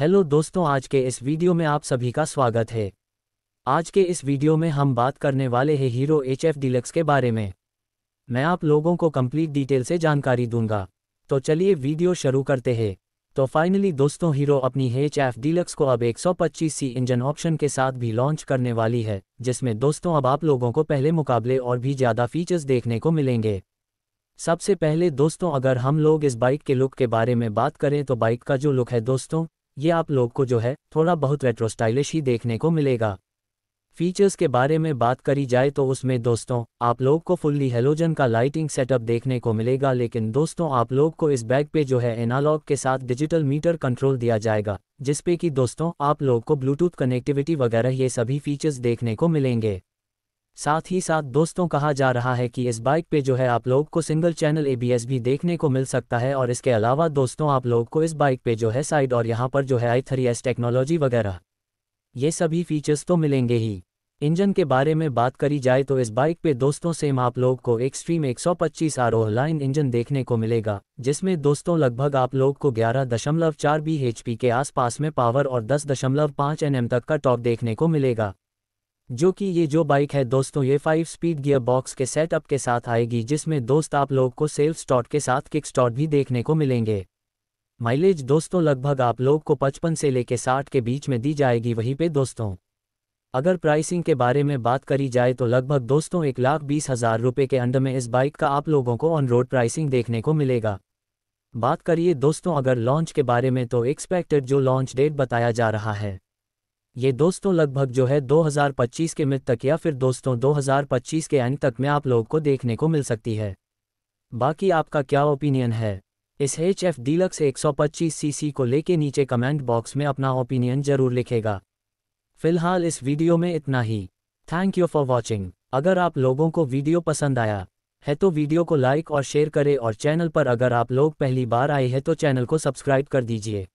hello दोस्तों आज के इस वीडियो में आप सभी का स्वागत है आज के इस वीडियो में हम बात करने वाले हैं हीरो एच एफ डिलक्स के बारे में मैं आप लोगों को कंप्लीट डिटेल से जानकारी दूंगा तो चलिए वीडियो शुरू करते हैं तो फाइनली दोस्तों हीरो अपनी एच एफ डिलक्स को अब 125 सी इंजन ऑप्शन के साथ भी लॉन्च करने वाली है जिसमें दोस्तों अब आप लोगों को पहले मुकाबले और भी ज़्यादा फीचर्स देखने को मिलेंगे सबसे पहले दोस्तों अगर हम लोग इस बाइक के लुक के बारे में बात करें तो बाइक का जो लुक है दोस्तों ये आप लोग को जो है थोड़ा बहुत रेट्रो स्टाइलिश ही देखने को मिलेगा फीचर्स के बारे में बात करी जाए तो उसमें दोस्तों आप लोग को फुल्ली हेलोजन का लाइटिंग सेटअप देखने को मिलेगा लेकिन दोस्तों आप लोग को इस बैग पे जो है एनालॉग के साथ डिजिटल मीटर कंट्रोल दिया जाएगा जिसपे कि दोस्तों आप लोग को ब्लूटूथ कनेक्टिविटी वगैरह ये सभी फीचर्स देखने को मिलेंगे साथ ही साथ दोस्तों कहा जा रहा है कि इस बाइक पे जो है आप लोग को सिंगल चैनल एबीएस भी देखने को मिल सकता है और इसके अलावा दोस्तों आप लोग को इस बाइक पे जो है साइड और यहाँ पर जो है आई थ्री एस टेक्नोलॉजी वगैरह ये सभी फीचर्स तो मिलेंगे ही इंजन के बारे में बात करी जाए तो इस बाइक पे दोस्तों सेम आप लोग को एक्सट्रीम 125 आरोह लाइन इंजन देखने को मिलेगा जिसमें दोस्तों लगभग आप लोग को 11.4 बीएचपी के आसपास में पावर और 10.5 एनएम तक का टॉप देखने को मिलेगा जो कि ये जो बाइक है दोस्तों ये फाइव स्पीड गियर बॉक्स के सेटअप के साथ आएगी जिसमें दोस्त आप लोग को सेल्फ स्टॉट के साथ किक स्टॉट भी देखने को मिलेंगे माइलेज दोस्तों लगभग आप लोग को 55 से लेके 60 के बीच में दी जाएगी वहीं पे दोस्तों अगर प्राइसिंग के बारे में बात करी जाए तो लगभग दोस्तों एक लाख बीस हज़ार रुपये के अंडर में इस बाइक का आप लोगों को ऑन रोड प्राइसिंग देखने को मिलेगा बात करिए दोस्तों अगर लॉन्च के बारे में तो एक्सपेक्टेड जो लॉन्च डेट बताया जा रहा है ये दोस्तों लगभग जो है 2025 के मिड तक या फिर दोस्तों 2025 के एंड तक में आप लोगों को देखने को मिल सकती है बाकी आपका क्या ओपिनियन है इस एच एफ डीलक्स एक सीसी को लेके नीचे कमेंट बॉक्स में अपना ओपिनियन जरूर लिखेगा फिलहाल इस वीडियो में इतना ही थैंक यू फॉर वॉचिंग अगर आप लोगों को वीडियो पसंद आया है तो वीडियो को लाइक और शेयर करें और चैनल पर अगर आप लोग पहली बार आए हैं तो चैनल को सब्सक्राइब कर दीजिए